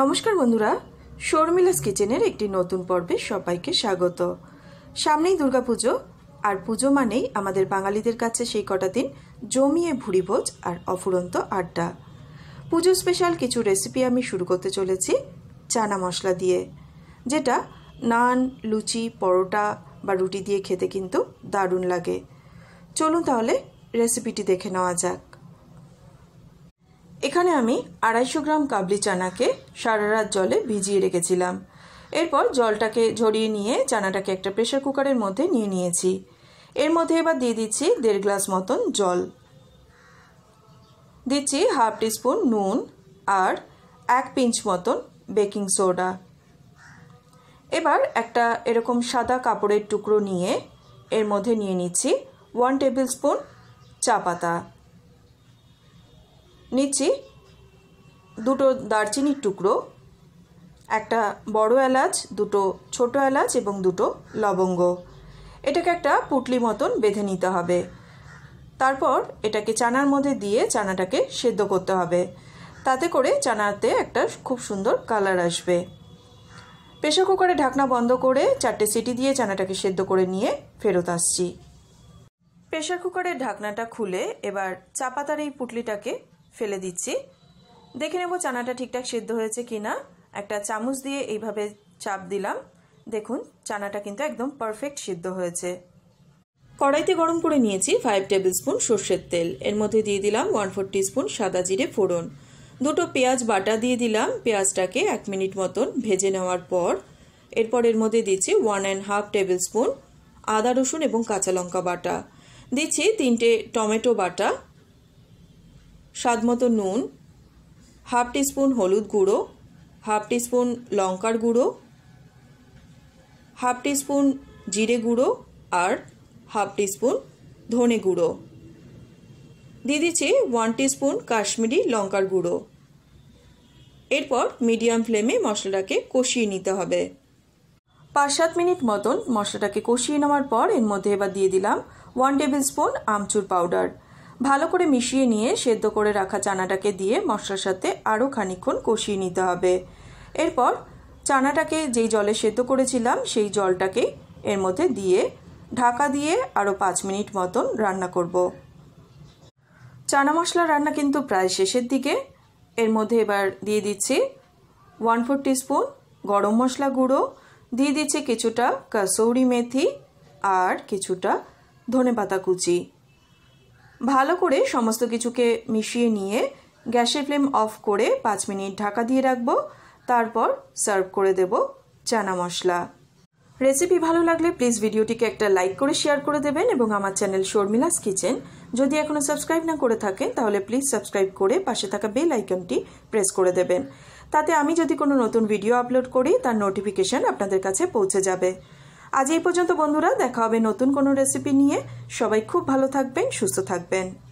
নমস্কার বন্ধুরা শর্মিলাস কিচেনের একটি নতুন পর্বে সবাইকে স্বাগত সামনেই দুর্গাপুজো আর পুজো মানেই আমাদের বাঙালিদের কাছে সেই কটা দিন জমিয়ে ভুড়িভোজ আর অফুরন্ত আড্ডা পুজো স্পেশাল কিছু রেসিপি আমি শুরু করতে চলেছি চানা মশলা দিয়ে যেটা নান লুচি পরোটা বা রুটি দিয়ে খেতে কিন্তু দারুণ লাগে চলুন তাহলে রেসিপিটি দেখে নেওয়া যাক এখানে আমি আড়াইশো গ্রাম কাবলি চানাকে সারা রাত জলে ভিজিয়ে রেখেছিলাম এরপর জলটাকে ঝরিয়ে নিয়ে চানাটাকে একটা প্রেশার কুকারের মধ্যে নিয়ে নিয়েছি এর মধ্যে এবার দিয়ে দিচ্ছি দেড় গ্লাস মতন জল দিচ্ছি হাফ টিস্পুন নুন আর এক পিঞ্চ মতন বেকিং সোডা এবার একটা এরকম সাদা কাপড়ের টুকরো নিয়ে এর মধ্যে নিয়ে নিচ্ছি ওয়ান টেবিল স্পুন চা পাতা নিচ্ছি দুটো দারচিনির টুকরো একটা বড় এলাচ দুটো ছোট এলাচ এবং দুটো লবঙ্গ এটাকে একটা পুটলি মতন বেঁধে নিতে হবে তারপর এটাকে চানার মধ্যে দিয়ে চানাটাকে সেদ্ধ করতে হবে তাতে করে চানাতে একটা খুব সুন্দর কালার আসবে প্রেশার কুকারে ঢাকনা বন্ধ করে চারটে সিটি দিয়ে চানাটাকে সেদ্ধ করে নিয়ে ফেরত আসছি প্রেশার কুকারের ঢাকনাটা খুলে এবার চাপাতার এই পুটলিটাকে ফেলে দিচ্ছি দেখে নেব চানাটা ঠিকঠাক সেদ্ধ হয়েছে কি না একটা চামচ দিয়ে এইভাবে চাপ দিলাম দেখুন চানাটা কিন্তু একদম পারফেক্ট সিদ্ধ হয়েছে কড়াইতে গরম করে নিয়েছি ফাইভ টেবিল স্পুন সর্ষের তেল এর মধ্যে দিয়ে দিলাম ওয়ান ফোর স্পুন সাদা জিরে ফোড়ন দুটো পেঁয়াজ বাটা দিয়ে দিলাম পেঁয়াজটাকে এক মিনিট মতন ভেজে নেওয়ার পর এরপর এর মধ্যে দিচ্ছি one and half tablespoon আদা রসুন এবং কাঁচা লঙ্কা বাটা দিচ্ছি তিনটে টমেটো বাটা স্বাদমতো নুন হাফ টিস্পুন হলুদ গুঁড়ো হাফ টিস্পুন লঙ্কার গুঁড়ো হাফ টিস্পুন জিরে গুঁড়ো আর হাফ টিস্পুন ধনে গুঁড়ো দিয়ে দিচ্ছি ওয়ান টিস্পুন কাশ্মীরি লঙ্কার গুঁড়ো এরপর মিডিয়াম ফ্লেমে মশলাটাকে কষিয়ে নিতে হবে পাঁচ সাত মিনিট মতন মশলাটাকে কষিয়ে নেওয়ার পর এর মধ্যে এবার দিয়ে দিলাম ওয়ান টেবিল স্পুন আমচুর পাউডার ভালো করে মিশিয়ে নিয়ে সেদ্ধ করে রাখা চানাটাকে দিয়ে মশলার সাথে আরও খানিক্ষণ কষিয়ে নিতে হবে এরপর চানাটাকে যেই জলে সেদ্ধ করেছিলাম সেই জলটাকে এর মধ্যে দিয়ে ঢাকা দিয়ে আরও পাঁচ মিনিট মতন রান্না করব চানা মশলা রান্না কিন্তু প্রায় শেষের দিকে এর মধ্যে এবার দিয়ে দিচ্ছি ওয়ান ফোর স্পুন গরম মশলা গুঁড়ো দিয়ে দিচ্ছি কিছুটা কাসৌরি মেথি আর কিছুটা ধনে পাতা কুচি ভালো করে সমস্ত কিছুকে মিশিয়ে নিয়ে গ্যাসের ফ্লেম অফ করে পাঁচ মিনিট ঢাকা দিয়ে রাখবো তারপর সার্ভ করে দেব চানা মশলা রেসিপি ভালো লাগলে প্লিজ ভিডিওটিকে একটা লাইক করে শেয়ার করে দেবেন এবং আমার চ্যানেল শর্মিলাস কিচেন যদি এখনও সাবস্ক্রাইব না করে থাকেন তাহলে প্লিজ সাবস্ক্রাইব করে পাশে থাকা বেল আইকনটি প্রেস করে দেবেন তাতে আমি যদি কোনো নতুন ভিডিও আপলোড করি তার নোটিফিকেশান আপনাদের কাছে পৌঁছে যাবে আজ এই পর্যন্ত বন্ধুরা দেখা হবে নতুন কোনো রেসিপি নিয়ে সবাই খুব ভালো থাকবেন সুস্থ থাকবেন